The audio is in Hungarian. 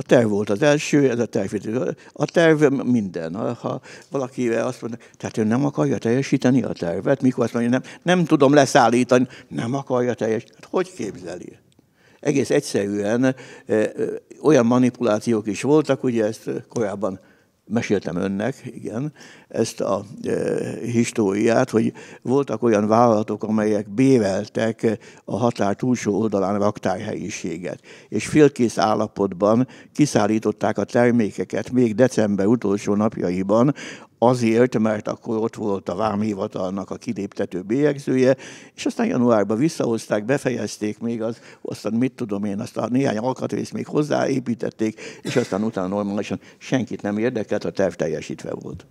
A terv volt az első, ez a terv. A terv minden. Ha, valaki azt mondja, tehát ő nem akarja teljesíteni a tervet, mikor azt mondja, nem, nem tudom leszállítani, nem akarja teljesíteni. Hát hogy képzeli? Egész egyszerűen olyan manipulációk is voltak, ugye ezt korábban meséltem önnek, igen, ezt a e, históriát, hogy voltak olyan vállalatok, amelyek béveltek a határ túlsó oldalán raktárhelyiséget, és félkész állapotban kiszállították a termékeket még december utolsó napjaiban azért, mert akkor ott volt a vámhivatalnak a kiléptető bélyegzője, és aztán januárban visszahozták, befejezték még az, aztán mit tudom én, azt a néhány alkatrészt még hozzáépítették, és aztán utána normálisan senkit nem érdekelt, a terv teljesítve volt.